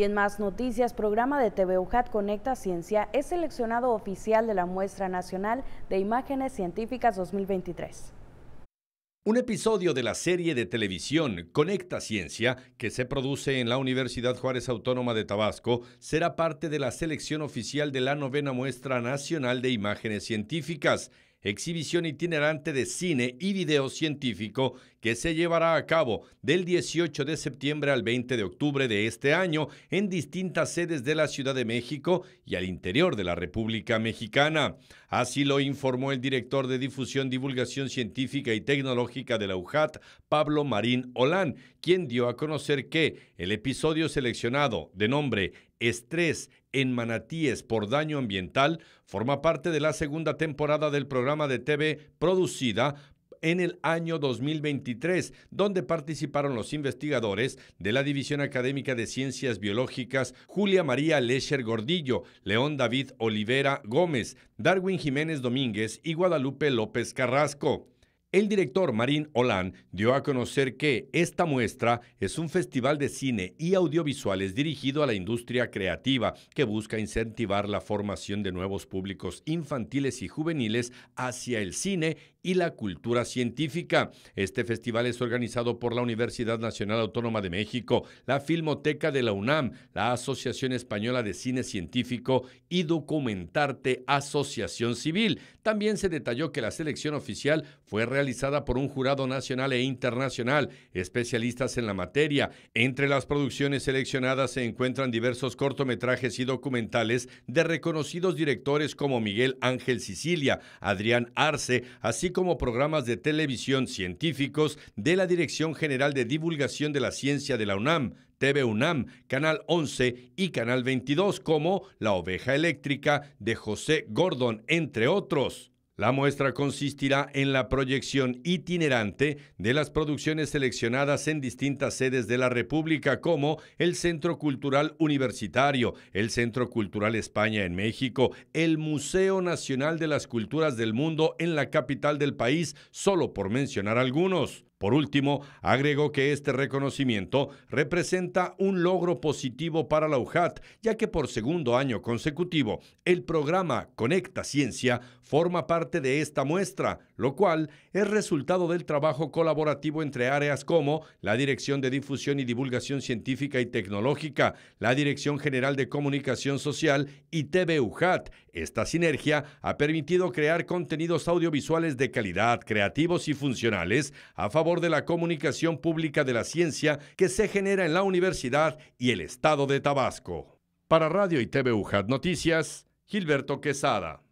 Y en más noticias, programa de TV Conecta Ciencia es seleccionado oficial de la Muestra Nacional de Imágenes Científicas 2023. Un episodio de la serie de televisión Conecta Ciencia, que se produce en la Universidad Juárez Autónoma de Tabasco, será parte de la selección oficial de la novena muestra nacional de imágenes científicas exhibición itinerante de cine y video científico que se llevará a cabo del 18 de septiembre al 20 de octubre de este año en distintas sedes de la Ciudad de México y al interior de la República Mexicana. Así lo informó el director de difusión, divulgación científica y tecnológica de la UJAT, Pablo Marín Olán, quien dio a conocer que el episodio seleccionado de nombre Estrés en Manatíes por Daño Ambiental forma parte de la segunda temporada del programa de TV producida en el año 2023, donde participaron los investigadores de la División Académica de Ciencias Biológicas Julia María Lesher Gordillo, León David Olivera Gómez, Darwin Jiménez Domínguez y Guadalupe López Carrasco. El director Marín Olan dio a conocer que esta muestra es un festival de cine y audiovisuales dirigido a la industria creativa que busca incentivar la formación de nuevos públicos infantiles y juveniles hacia el cine y la cultura científica. Este festival es organizado por la Universidad Nacional Autónoma de México, la Filmoteca de la UNAM, la Asociación Española de Cine Científico y Documentarte Asociación Civil. También se detalló que la selección oficial fue realizada realizada por un jurado nacional e internacional, especialistas en la materia. Entre las producciones seleccionadas se encuentran diversos cortometrajes y documentales de reconocidos directores como Miguel Ángel Sicilia, Adrián Arce, así como programas de televisión científicos de la Dirección General de Divulgación de la Ciencia de la UNAM, TV UNAM, Canal 11 y Canal 22 como La Oveja Eléctrica de José Gordon, entre otros. La muestra consistirá en la proyección itinerante de las producciones seleccionadas en distintas sedes de la República, como el Centro Cultural Universitario, el Centro Cultural España en México, el Museo Nacional de las Culturas del Mundo en la capital del país, solo por mencionar algunos. Por último, agregó que este reconocimiento representa un logro positivo para la UJAT, ya que por segundo año consecutivo el programa Conecta Ciencia forma parte de esta muestra, lo cual es resultado del trabajo colaborativo entre áreas como la Dirección de Difusión y Divulgación Científica y Tecnológica, la Dirección General de Comunicación Social y TV UJAT. Esta sinergia ha permitido crear contenidos audiovisuales de calidad, creativos y funcionales a favor de la comunicación pública de la ciencia que se genera en la universidad y el estado de Tabasco. Para Radio y TV UJAT Noticias, Gilberto Quesada.